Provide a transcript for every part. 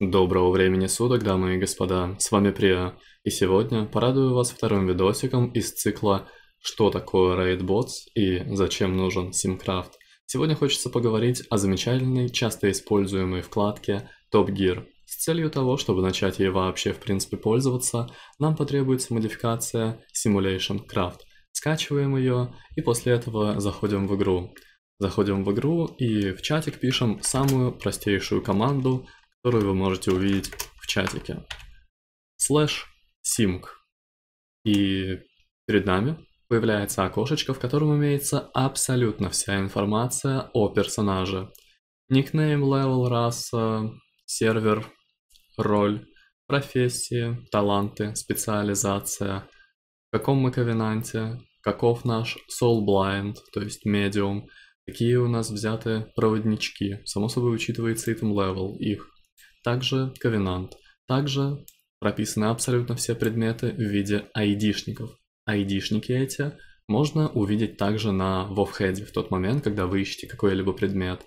Доброго времени суток, дамы и господа, с вами Приа, и сегодня порадую вас вторым видосиком из цикла «Что такое RaidBots и зачем нужен SimCraft?». Сегодня хочется поговорить о замечательной, часто используемой вкладке Top Gear. С целью того, чтобы начать ей вообще в принципе пользоваться, нам потребуется модификация Simulation Craft. Скачиваем ее и после этого заходим в игру. Заходим в игру и в чатик пишем самую простейшую команду, который вы можете увидеть в чатике. Слэш sync. И перед нами появляется окошечко, в котором имеется абсолютно вся информация о персонаже. Никнейм, левел, раса, сервер, роль, профессии, таланты, специализация, в каком мы ковенанте, каков наш soul blind, то есть медиум, какие у нас взяты проводнички. Само собой учитывается item level их также ковенант, также прописаны абсолютно все предметы в виде айдишников. Айдишники эти можно увидеть также на вовхеде в тот момент, когда вы ищете какой-либо предмет.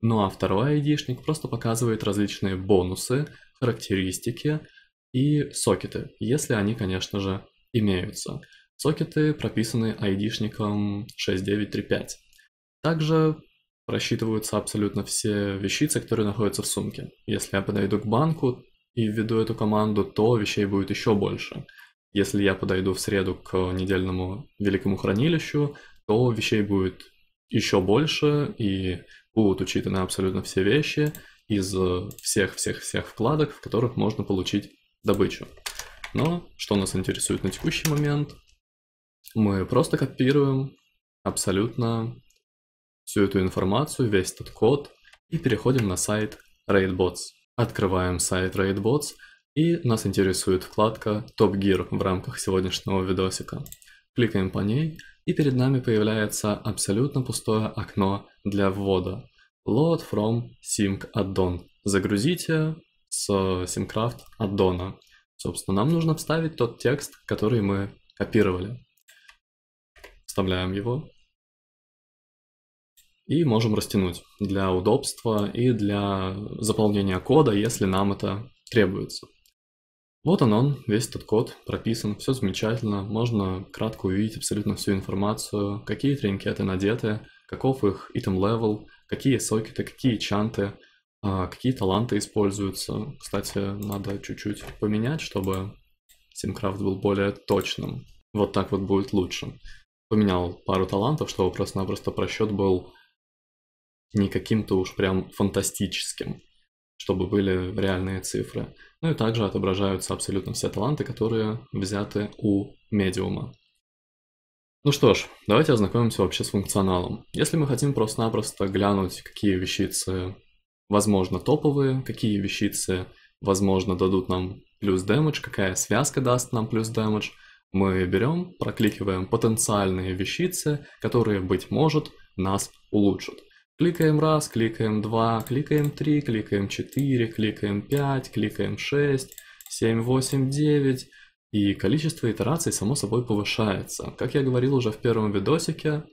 Ну а второй айдишник просто показывает различные бонусы, характеристики и сокеты, если они, конечно же, имеются. Сокеты прописаны айдишником 6935. Также просчитываются абсолютно все вещицы, которые находятся в сумке. Если я подойду к банку и введу эту команду, то вещей будет еще больше. Если я подойду в среду к недельному великому хранилищу, то вещей будет еще больше, и будут учтены абсолютно все вещи из всех-всех-всех вкладок, в которых можно получить добычу. Но что нас интересует на текущий момент? Мы просто копируем абсолютно всю эту информацию, весь этот код и переходим на сайт RaidBots. Открываем сайт RaidBots и нас интересует вкладка Top Gear в рамках сегодняшнего видосика. Кликаем по ней и перед нами появляется абсолютно пустое окно для ввода. Load from Sync Addon. Загрузите с SimCraft аддона. Собственно, нам нужно вставить тот текст, который мы копировали. Вставляем его и можем растянуть для удобства и для заполнения кода, если нам это требуется. Вот он, он, весь этот код прописан, все замечательно, можно кратко увидеть абсолютно всю информацию, какие тринкеты надеты, каков их item level, какие сокеты, какие чанты, а, какие таланты используются. Кстати, надо чуть-чуть поменять, чтобы SimCraft был более точным. Вот так вот будет лучше. Поменял пару талантов, чтобы просто-напросто просчет был не каким-то уж прям фантастическим, чтобы были реальные цифры. Ну и также отображаются абсолютно все таланты, которые взяты у медиума. Ну что ж, давайте ознакомимся вообще с функционалом. Если мы хотим просто-напросто глянуть, какие вещицы, возможно, топовые, какие вещицы, возможно, дадут нам плюс дэмэдж, какая связка даст нам плюс дэмэдж, мы берем, прокликиваем потенциальные вещицы, которые, быть может, нас улучшат. Кликаем раз, кликаем два, кликаем три, кликаем четыре, кликаем пять, кликаем шесть, семь, восемь, девять. И количество итераций само собой повышается. Как я говорил уже в первом видосике,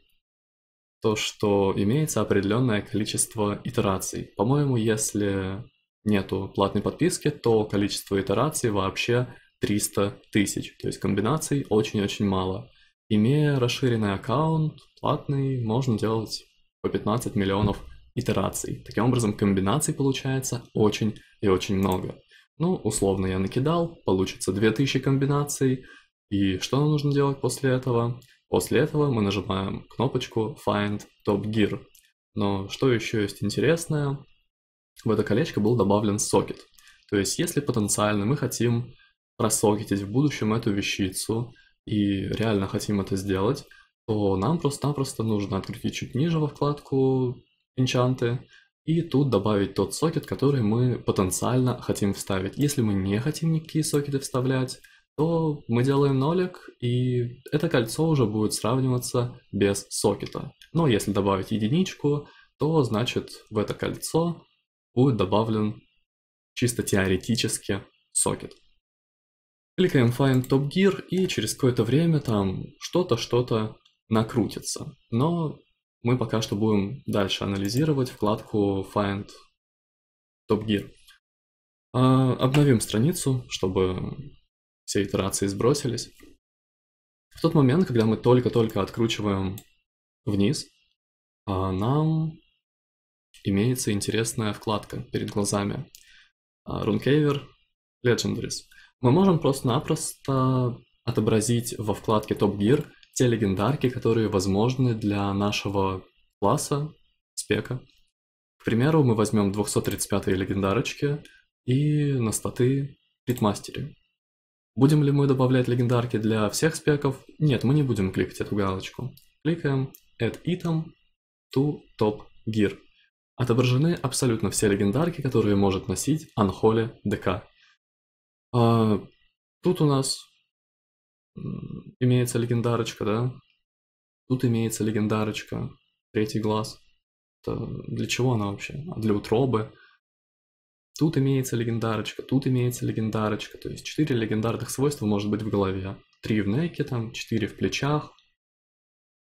то что имеется определенное количество итераций. По-моему, если нету платной подписки, то количество итераций вообще 300 тысяч. То есть комбинаций очень-очень мало. Имея расширенный аккаунт, платный, можно делать по 15 миллионов итераций. Таким образом, комбинаций получается очень и очень много. Ну, условно я накидал, получится 2000 комбинаций. И что нам нужно делать после этого? После этого мы нажимаем кнопочку Find Top Gear. Но что еще есть интересное? В это колечко был добавлен сокет. То есть, если потенциально мы хотим просокетить в будущем эту вещицу и реально хотим это сделать, то нам просто-напросто нужно открыть чуть ниже во вкладку «Энчанты», и тут добавить тот сокет, который мы потенциально хотим вставить. Если мы не хотим никакие сокеты вставлять, то мы делаем нолик, и это кольцо уже будет сравниваться без сокета. Но если добавить единичку, то значит в это кольцо будет добавлен чисто теоретически сокет. Кликаем Find Top Gear, и через какое-то время там что-то, что-то накрутится. Но мы пока что будем дальше анализировать вкладку Find Top Gear. А, обновим страницу, чтобы все итерации сбросились. В тот момент, когда мы только-только откручиваем вниз, а, нам имеется интересная вкладка перед глазами. А, Runcaver Legendaries. Мы можем просто-напросто отобразить во вкладке Top Gear те легендарки, которые возможны для нашего класса, спека. К примеру, мы возьмем 235-е легендарочки и на статы ритмастере. Будем ли мы добавлять легендарки для всех спеков? Нет, мы не будем кликать эту галочку. Кликаем Add Item to Top Gear. Отображены абсолютно все легендарки, которые может носить Unholy DK. А, тут у нас имеется легендарочка, да? Тут имеется легендарочка, третий глаз. Это для чего она вообще? А для утробы. Тут имеется легендарочка, тут имеется легендарочка. То есть четыре легендарных свойства может быть в голове. три в неке, там, четыре в плечах.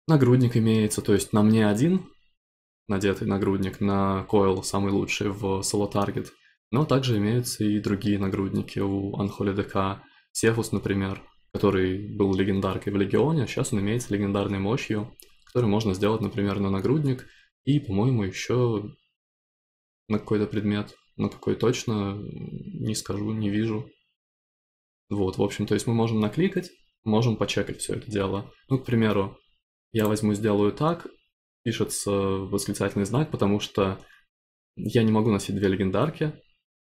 Нагрудник имеется, то есть на мне один надетый нагрудник, на койл самый лучший в соло таргет. Но также имеются и другие нагрудники у Unholy DK. Сефус, например, который был легендаркой в Легионе, сейчас он имеется легендарной мощью, которую можно сделать, например, на нагрудник и, по-моему, еще на какой-то предмет, на какой точно, не скажу, не вижу. Вот, в общем, то есть мы можем накликать, можем почекать все это дело. Ну, к примеру, я возьму, сделаю так, пишется восклицательный знак, потому что я не могу носить две легендарки,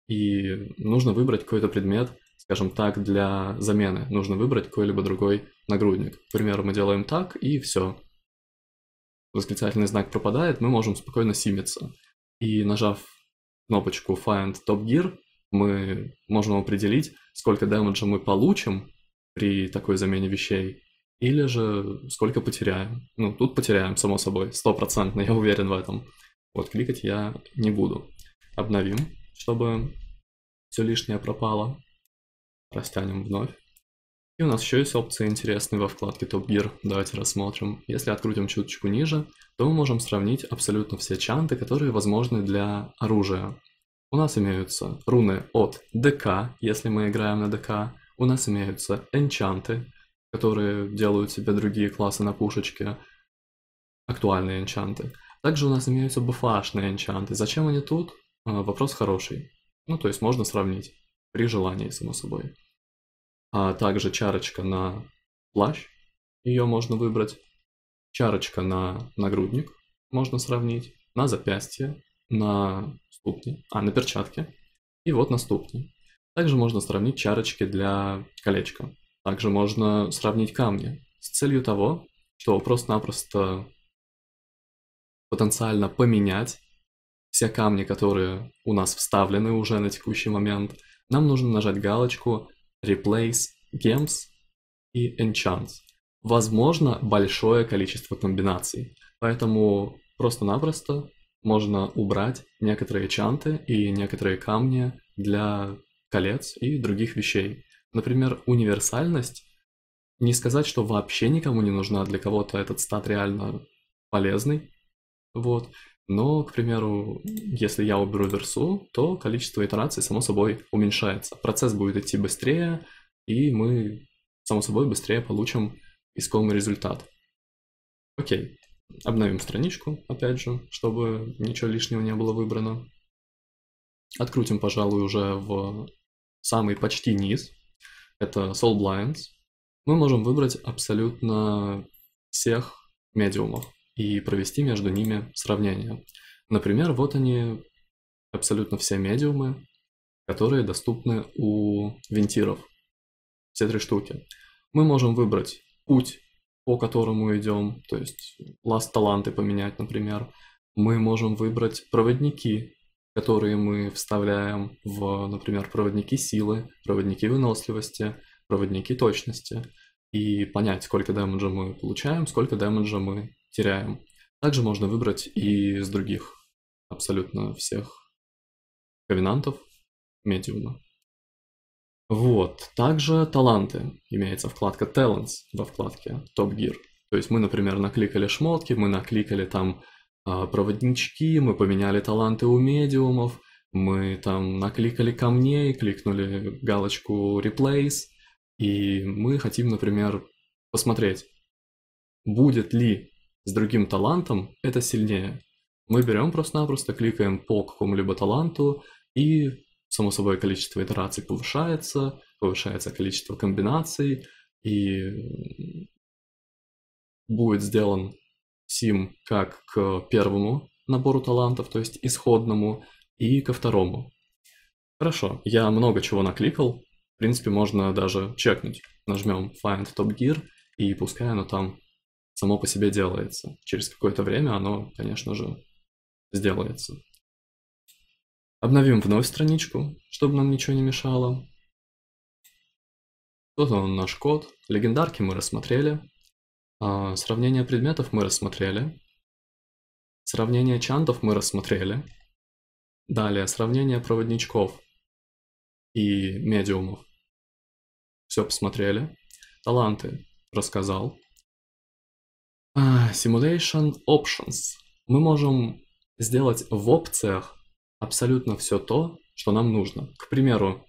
и нужно выбрать какой-то предмет, скажем так, для замены нужно выбрать какой-либо другой нагрудник. К примеру, мы делаем так, и все. Восклицательный знак пропадает, мы можем спокойно симиться. И нажав кнопочку Find Top Gear, мы можем определить, сколько дэмэджа мы получим при такой замене вещей, или же сколько потеряем. Ну, тут потеряем, само собой, стопроцентно, я уверен в этом. Вот кликать я не буду. Обновим, чтобы все лишнее пропало. Растянем вновь. И у нас еще есть опции интересные во вкладке Top Gear. Давайте рассмотрим. Если открутим чуточку ниже, то мы можем сравнить абсолютно все чанты, которые возможны для оружия. У нас имеются руны от ДК, если мы играем на ДК. У нас имеются энчанты, которые делают себе другие классы на пушечке. Актуальные энчанты. Также у нас имеются бафашные энчанты. Зачем они тут? А, вопрос хороший. Ну, то есть можно сравнить при желании, само собой. А также чарочка на плащ, ее можно выбрать. Чарочка на нагрудник, можно сравнить. На запястье, на ступни, а на перчатке И вот на ступни. Также можно сравнить чарочки для колечка. Также можно сравнить камни с целью того, что просто-напросто потенциально поменять все камни, которые у нас вставлены уже на текущий момент – нам нужно нажать галочку Replace Gems и Enchant. Возможно, большое количество комбинаций, поэтому просто-напросто можно убрать некоторые чанты и некоторые камни для колец и других вещей. Например, универсальность. Не сказать, что вообще никому не нужна, для кого-то этот стат реально полезный. Вот. Но, к примеру, если я уберу версу, то количество итераций, само собой, уменьшается. Процесс будет идти быстрее, и мы, само собой, быстрее получим искомый результат. Окей, обновим страничку, опять же, чтобы ничего лишнего не было выбрано. Открутим, пожалуй, уже в самый почти низ. Это Soul Blinds. Мы можем выбрать абсолютно всех медиумов и провести между ними сравнение. Например, вот они абсолютно все медиумы, которые доступны у винтиров. Все три штуки. Мы можем выбрать путь, по которому идем, то есть ласт таланты поменять, например. Мы можем выбрать проводники, которые мы вставляем в, например, проводники силы, проводники выносливости, проводники точности, и понять, сколько дэмэджа мы получаем, сколько дэмэджа мы теряем. Также можно выбрать и из других абсолютно всех ковенантов медиума. Вот. Также таланты. Имеется вкладка Talents во вкладке Top Gear. То есть мы, например, накликали шмотки, мы накликали там а, проводнички, мы поменяли таланты у медиумов, мы там накликали камней, кликнули галочку Replace, и мы хотим, например, посмотреть, будет ли с другим талантом, это сильнее. Мы берем просто-напросто, кликаем по какому-либо таланту, и само собой количество итераций повышается, повышается количество комбинаций, и будет сделан сим как к первому набору талантов, то есть исходному, и ко второму. Хорошо, я много чего накликал, в принципе, можно даже чекнуть. Нажмем Find Top Gear, и пускай оно там само по себе делается. Через какое-то время оно, конечно же, сделается. Обновим вновь страничку, чтобы нам ничего не мешало. Вот он наш код. Легендарки мы рассмотрели. А, сравнение предметов мы рассмотрели. Сравнение чантов мы рассмотрели. Далее, сравнение проводничков и медиумов. Все посмотрели. Таланты рассказал. А, simulation Options. Мы можем сделать в опциях абсолютно все то, что нам нужно. К примеру,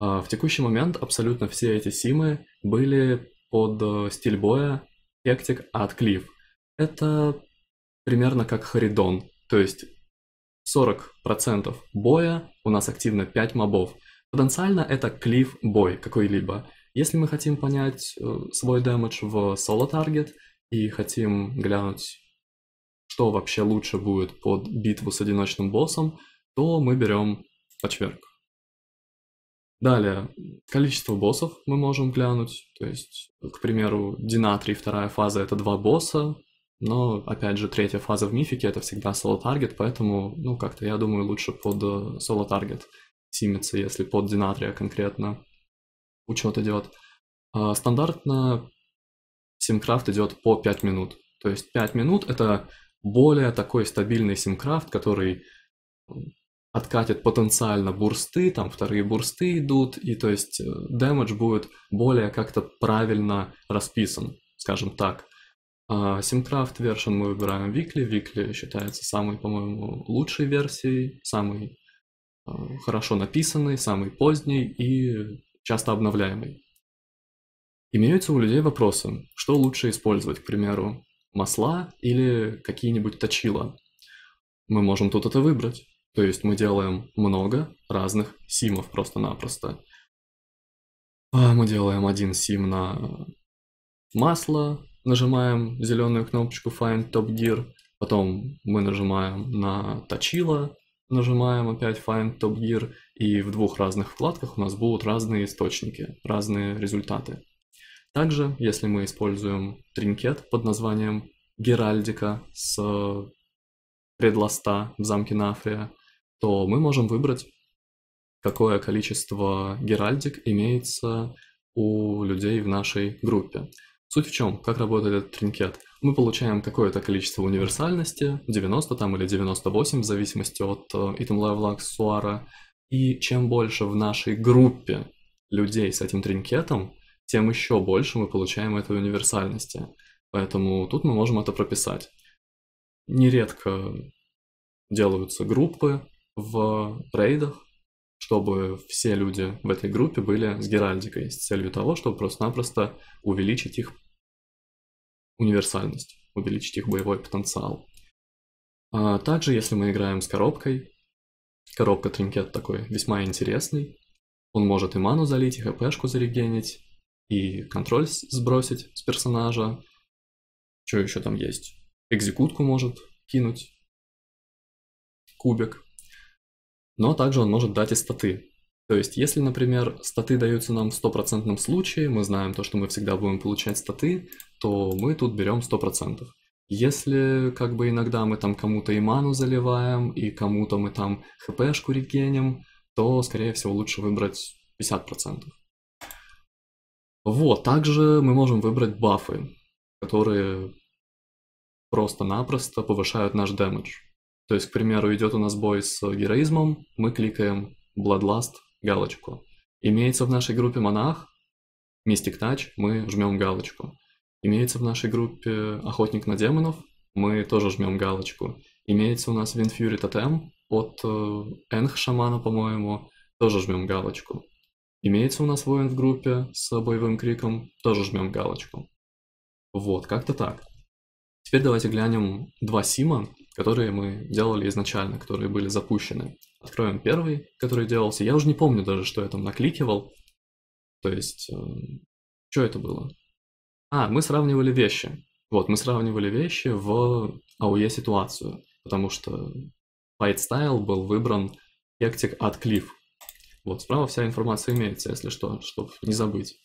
а, в текущий момент абсолютно все эти симы были под э, стиль боя Hectic от Cliff. Это примерно как Харидон, то есть 40% боя, у нас активно 5 мобов. Потенциально это клиф бой какой-либо. Если мы хотим понять э, свой дэмэдж в соло-таргет – и хотим глянуть, что вообще лучше будет под битву с одиночным боссом, то мы берем почверк. Далее, количество боссов мы можем глянуть. То есть, к примеру, Динатрий, вторая фаза — это два босса, но, опять же, третья фаза в мифике — это всегда соло-таргет, поэтому, ну, как-то, я думаю, лучше под э, соло-таргет симиться, если под Динатрия конкретно учет идет. А стандартно симкрафт идет по 5 минут. То есть 5 минут это более такой стабильный симкрафт, который откатит потенциально бурсты, там вторые бурсты идут, и то есть э, дэмэдж будет более как-то правильно расписан, скажем так. А симкрафт вершин мы выбираем Викли. Викли считается самой, по-моему, лучшей версией, самой э, хорошо написанной, самой поздней и часто обновляемой. Имеются у людей вопросы, что лучше использовать, к примеру, масла или какие-нибудь точила. Мы можем тут это выбрать. То есть мы делаем много разных симов просто-напросто. А, мы делаем один сим на масло, нажимаем зеленую кнопочку Find Top Gear, потом мы нажимаем на точило, нажимаем опять Find Top Gear, и в двух разных вкладках у нас будут разные источники, разные результаты. Также, если мы используем тринкет под названием Геральдика с э, предласта в замке Нафрия, то мы можем выбрать, какое количество геральдик имеется у людей в нашей группе. Суть в чем, как работает этот тринкет? Мы получаем какое-то количество универсальности, 90 там или 98, в зависимости от э, item level аксессуара. И чем больше в нашей группе людей с этим тринкетом, тем еще больше мы получаем этой универсальности. Поэтому тут мы можем это прописать. Нередко делаются группы в рейдах, чтобы все люди в этой группе были с геральдикой, с целью того, чтобы просто-напросто увеличить их универсальность, увеличить их боевой потенциал. А также, если мы играем с коробкой, коробка Тринкет такой весьма интересный, он может и ману залить, и хпшку зарегенить, и контроль сбросить с персонажа. Что еще там есть? Экзекутку может кинуть, кубик. Но также он может дать и статы. То есть, если, например, статы даются нам в стопроцентном случае, мы знаем то, что мы всегда будем получать статы, то мы тут берем 100%. Если как бы иногда мы там кому-то и ману заливаем, и кому-то мы там хпшку регеним, то, скорее всего, лучше выбрать 50%. Вот, также мы можем выбрать бафы, которые просто-напросто повышают наш дэмэдж. То есть, к примеру, идет у нас бой с героизмом, мы кликаем Bloodlust, галочку. Имеется в нашей группе монах, мистик тач, мы жмем галочку. Имеется в нашей группе Охотник на демонов, мы тоже жмем галочку. Имеется у нас винфьюри Totem от э, Энх Шамана, по-моему, тоже жмем галочку. Имеется у нас воин в группе с боевым криком, тоже жмем галочку. Вот, как-то так. Теперь давайте глянем два сима, которые мы делали изначально, которые были запущены. Откроем первый, который делался. Я уже не помню даже, что я там накликивал. То есть, э, что это было? А, мы сравнивали вещи. Вот, мы сравнивали вещи в AOE ситуацию, потому что fight style был выбран Hectic от Cliff, вот, справа вся информация имеется, если что, чтобы не забыть.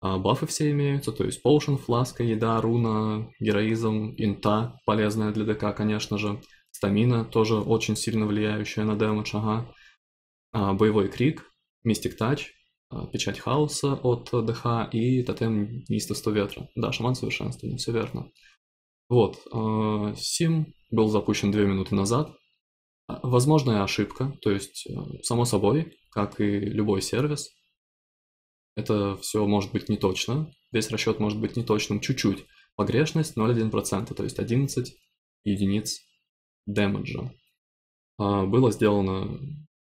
А бафы все имеются, то есть поушен, фласка, еда, руна, героизм, инта, полезная для ДК, конечно же. Стамина, тоже очень сильно влияющая на дэмэдж, ага. А, боевой крик, мистик тач, а, печать хаоса от ДХ и тотем неистовства ветра. Да, шаман совершенствования, все верно. Вот, э, сим был запущен 2 минуты назад, а, возможная ошибка, то есть, э, само собой, как и любой сервис, это все может быть неточно, весь расчет может быть неточным чуть-чуть. Погрешность 0,1%, то есть 11 единиц демеджа. А, было сделано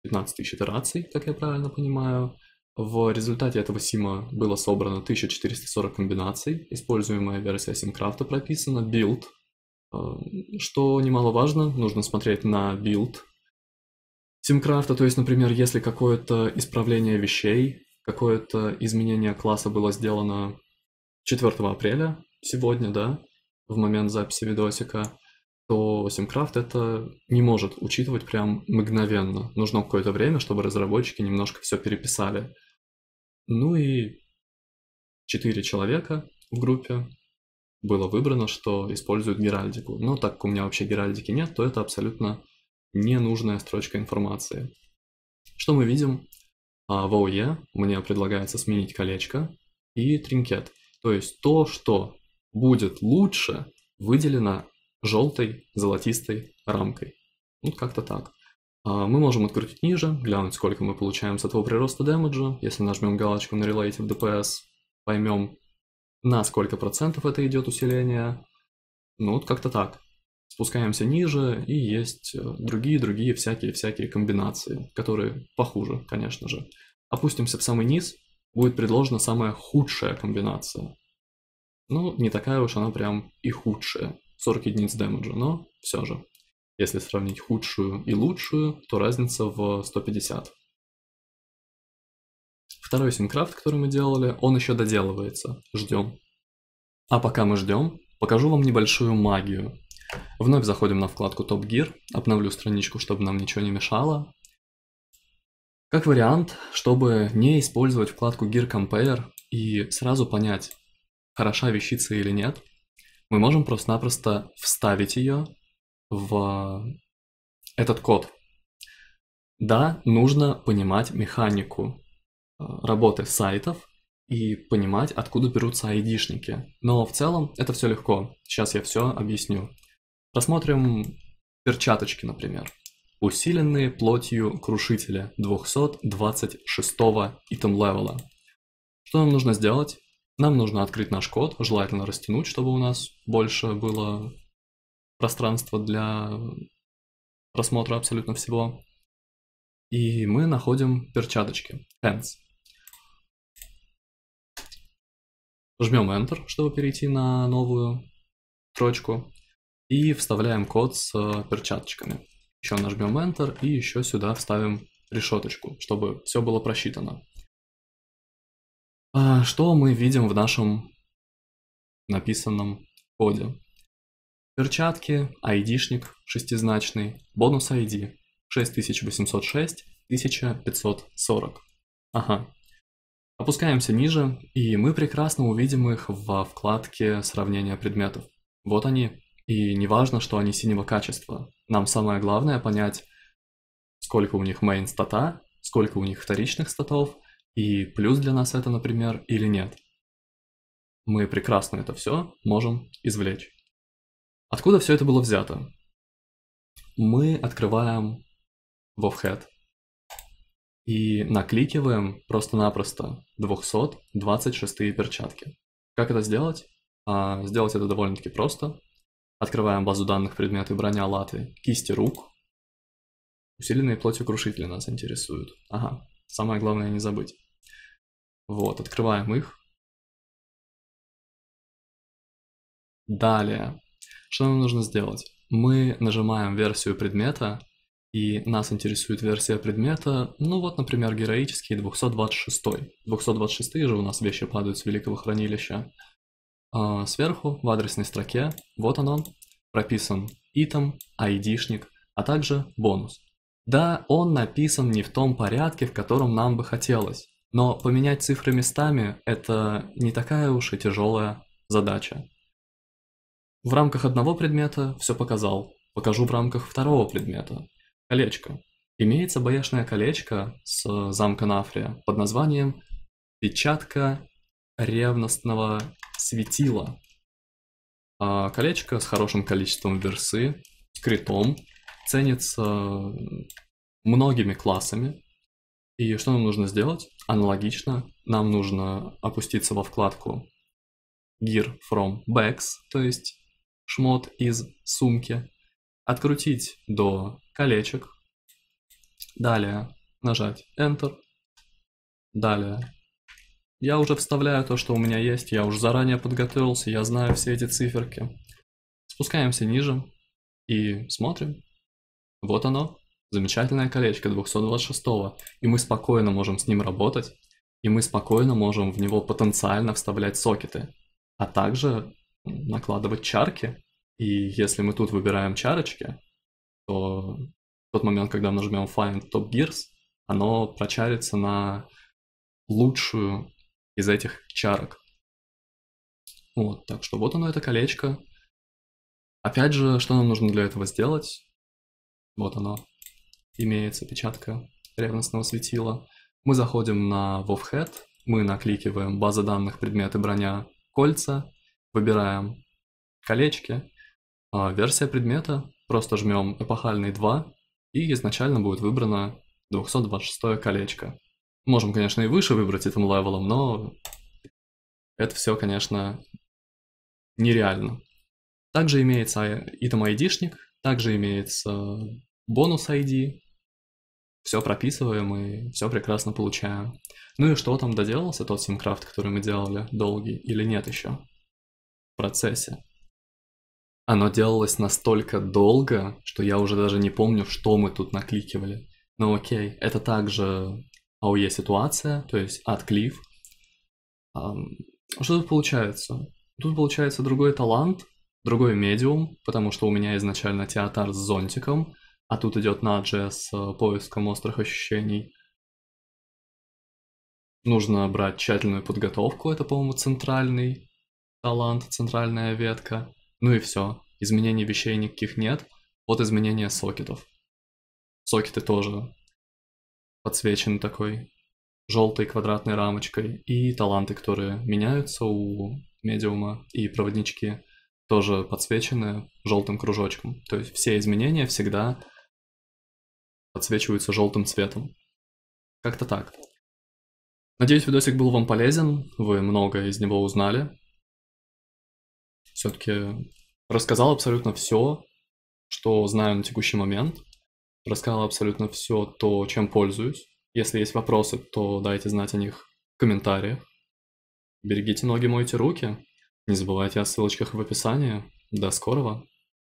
15 тысяч итераций, как я правильно понимаю. В результате этого сима было собрано 1440 комбинаций, используемая версия симкрафта прописана, build. Э, что немаловажно, нужно смотреть на билд Симкрафта, то есть, например, если какое-то исправление вещей, какое-то изменение класса было сделано 4 апреля, сегодня, да, в момент записи видосика, то Симкрафт это не может учитывать прям мгновенно. Нужно какое-то время, чтобы разработчики немножко все переписали. Ну и четыре человека в группе, было выбрано, что используют геральдику. Но ну, так как у меня вообще геральдики нет, то это абсолютно ненужная строчка информации. Что мы видим? А, в ОЕ мне предлагается сменить колечко и тринкет. То есть то, что будет лучше, выделено желтой золотистой рамкой. Ну, как-то так. А, мы можем открутить ниже, глянуть, сколько мы получаем с этого прироста дэмэджа. Если нажмем галочку на Relative DPS, поймем, на сколько процентов это идет усиление. Ну, вот как-то так. Спускаемся ниже, и есть э, другие-другие всякие-всякие комбинации, которые похуже, конечно же. Опустимся в самый низ, будет предложена самая худшая комбинация. Ну, не такая уж она прям и худшая. 40 единиц дэмэджа, но все же. Если сравнить худшую и лучшую, то разница в 150. Второй синкрафт, который мы делали, он еще доделывается. Ждем. А пока мы ждем, покажу вам небольшую магию. Вновь заходим на вкладку Top Gear, обновлю страничку, чтобы нам ничего не мешало. Как вариант, чтобы не использовать вкладку Gear Compare и сразу понять, хороша вещица или нет, мы можем просто-напросто вставить ее в этот код. Да, нужно понимать механику, Э, работы сайтов и понимать, откуда берутся айдишники. Но в целом это все легко. Сейчас я все объясню. Рассмотрим перчаточки, например. Усиленные плотью крушителя 226 итем левела. Что нам нужно сделать? Нам нужно открыть наш код, желательно растянуть, чтобы у нас больше было пространства для просмотра абсолютно всего. И мы находим перчаточки, hands. Жмем Enter, чтобы перейти на новую строчку. И вставляем код с э, перчаточками. Еще нажмем Enter и еще сюда вставим решеточку, чтобы все было просчитано. А, что мы видим в нашем написанном коде? Перчатки, ID-шник шестизначный, бонус ID 6806 1540. Ага, Опускаемся ниже, и мы прекрасно увидим их во вкладке сравнения предметов». Вот они, и не важно, что они синего качества. Нам самое главное понять, сколько у них main стата, сколько у них вторичных статов, и плюс для нас это, например, или нет. Мы прекрасно это все можем извлечь. Откуда все это было взято? Мы открываем WoWhead и накликиваем просто-напросто 226 перчатки. Как это сделать? А, сделать это довольно-таки просто. Открываем базу данных предметы броня латы, кисти рук. Усиленные плотью крушители нас интересуют. Ага, самое главное не забыть. Вот, открываем их. Далее, что нам нужно сделать? Мы нажимаем версию предмета и нас интересует версия предмета, ну вот, например, героический 226. 226 же у нас вещи падают с великого хранилища. А сверху, в адресной строке, вот он он, прописан item, айдишник, а также бонус. Да, он написан не в том порядке, в котором нам бы хотелось, но поменять цифры местами – это не такая уж и тяжелая задача. В рамках одного предмета все показал, покажу в рамках второго предмета – Колечко. Имеется бояшное колечко с э, замка Нафрия под названием «Печатка ревностного светила». А, колечко с хорошим количеством версы, с критом, ценится многими классами. И что нам нужно сделать? Аналогично, нам нужно опуститься во вкладку Gear from Bags, то есть шмот из сумки, открутить до колечек. Далее нажать Enter. Далее. Я уже вставляю то, что у меня есть, я уже заранее подготовился, я знаю все эти циферки. Спускаемся ниже и смотрим. Вот оно, замечательное колечко 226 и мы спокойно можем с ним работать, и мы спокойно можем в него потенциально вставлять сокеты, а также накладывать чарки. И если мы тут выбираем чарочки, то в тот момент, когда мы нажмем Find Top Gears, оно прочарится на лучшую из этих чарок. Вот, так что вот оно, это колечко. Опять же, что нам нужно для этого сделать? Вот оно, имеется печатка ревностного светила. Мы заходим на WoWhead, мы накликиваем база данных предметы броня кольца, выбираем колечки, а, версия предмета, Просто жмем эпохальный 2, и изначально будет выбрано 226 колечко. Можем, конечно, и выше выбрать этим левелом, но это все, конечно, нереально. Также имеется item ID-шник, также имеется бонус ID. Все прописываем и все прекрасно получаем. Ну и что там доделался тот симкрафт, который мы делали, долгий или нет еще? В процессе. Оно делалось настолько долго, что я уже даже не помню, что мы тут накликивали. Но окей, это также АОЕ ситуация, то есть отклив. Что тут получается? Тут получается другой талант, другой медиум, потому что у меня изначально театр с зонтиком, а тут идет Наджия с э, поиском острых ощущений. Нужно брать тщательную подготовку, это, по-моему, центральный талант, центральная ветка. Ну и все. Изменений вещей никаких нет. Вот изменения сокетов. Сокеты тоже подсвечены такой желтой квадратной рамочкой. И таланты, которые меняются у медиума, и проводнички тоже подсвечены желтым кружочком. То есть все изменения всегда подсвечиваются желтым цветом. Как-то так. Надеюсь, видосик был вам полезен, вы многое из него узнали все-таки рассказал абсолютно все, что знаю на текущий момент, рассказал абсолютно все то, чем пользуюсь. Если есть вопросы, то дайте знать о них в комментариях. Берегите ноги, мойте руки. Не забывайте о ссылочках в описании. До скорого!